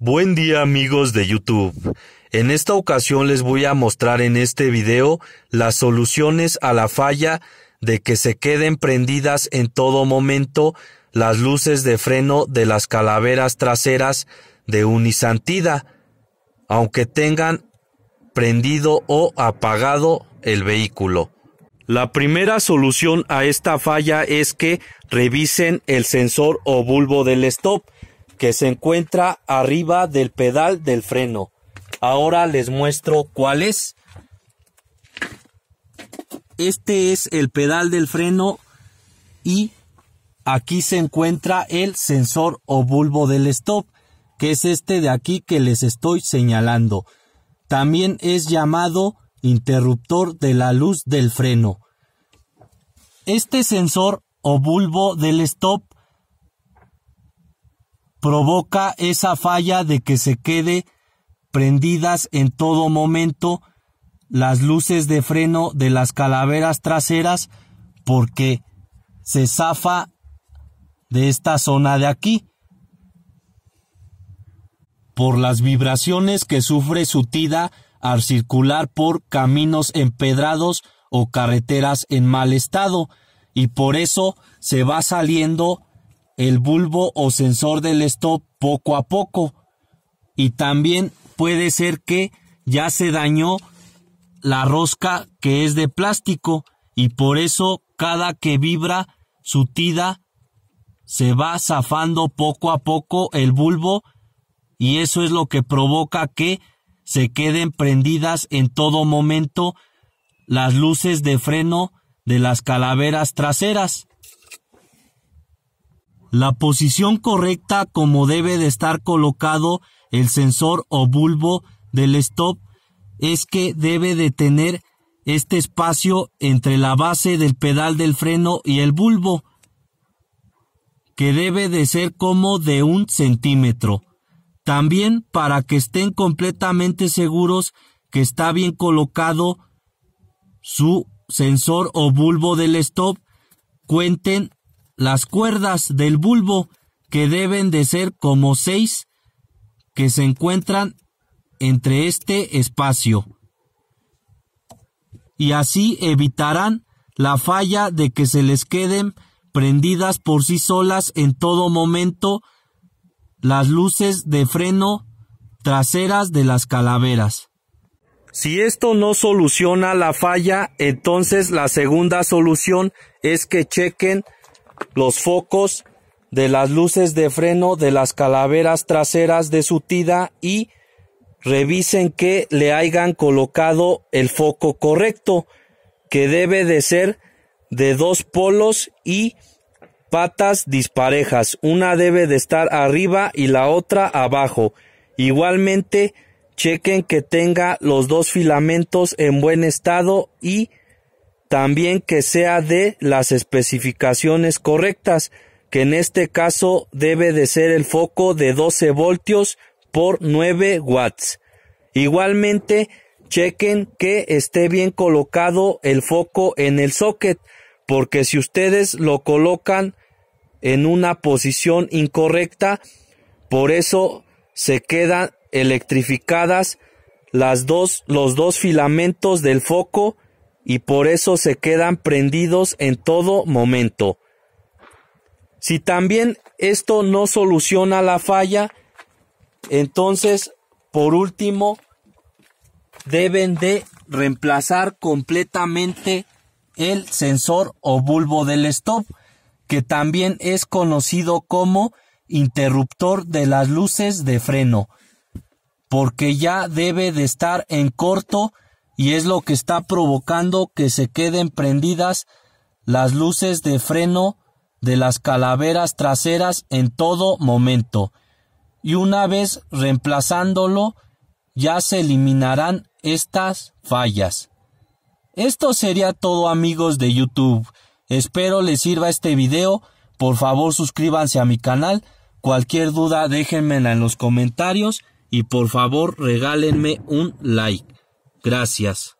Buen día amigos de YouTube. En esta ocasión les voy a mostrar en este video las soluciones a la falla de que se queden prendidas en todo momento las luces de freno de las calaveras traseras de Unisantida, aunque tengan prendido o apagado el vehículo. La primera solución a esta falla es que revisen el sensor o bulbo del stop que se encuentra arriba del pedal del freno. Ahora les muestro cuál es. Este es el pedal del freno y aquí se encuentra el sensor o bulbo del stop, que es este de aquí que les estoy señalando. También es llamado interruptor de la luz del freno. Este sensor o bulbo del stop provoca esa falla de que se quede prendidas en todo momento las luces de freno de las calaveras traseras porque se zafa de esta zona de aquí por las vibraciones que sufre su tida al circular por caminos empedrados o carreteras en mal estado y por eso se va saliendo el bulbo o sensor del stop poco a poco. Y también puede ser que ya se dañó la rosca que es de plástico y por eso cada que vibra su tida se va zafando poco a poco el bulbo y eso es lo que provoca que se queden prendidas en todo momento las luces de freno de las calaveras traseras la posición correcta como debe de estar colocado el sensor o bulbo del stop es que debe de tener este espacio entre la base del pedal del freno y el bulbo, que debe de ser como de un centímetro. También para que estén completamente seguros que está bien colocado su sensor o bulbo del stop, cuenten las cuerdas del bulbo que deben de ser como seis que se encuentran entre este espacio y así evitarán la falla de que se les queden prendidas por sí solas en todo momento las luces de freno traseras de las calaveras. Si esto no soluciona la falla, entonces la segunda solución es que chequen los focos de las luces de freno de las calaveras traseras de su tida y revisen que le hayan colocado el foco correcto, que debe de ser de dos polos y patas disparejas. Una debe de estar arriba y la otra abajo. Igualmente, chequen que tenga los dos filamentos en buen estado y también que sea de las especificaciones correctas, que en este caso debe de ser el foco de 12 voltios por 9 watts. Igualmente, chequen que esté bien colocado el foco en el socket, porque si ustedes lo colocan en una posición incorrecta, por eso se quedan electrificadas las dos, los dos filamentos del foco y por eso se quedan prendidos en todo momento. Si también esto no soluciona la falla, entonces, por último, deben de reemplazar completamente el sensor o bulbo del stop, que también es conocido como interruptor de las luces de freno, porque ya debe de estar en corto y es lo que está provocando que se queden prendidas las luces de freno de las calaveras traseras en todo momento. Y una vez reemplazándolo, ya se eliminarán estas fallas. Esto sería todo amigos de YouTube. Espero les sirva este video. Por favor suscríbanse a mi canal. Cualquier duda déjenmela en los comentarios y por favor regálenme un like. Gracias.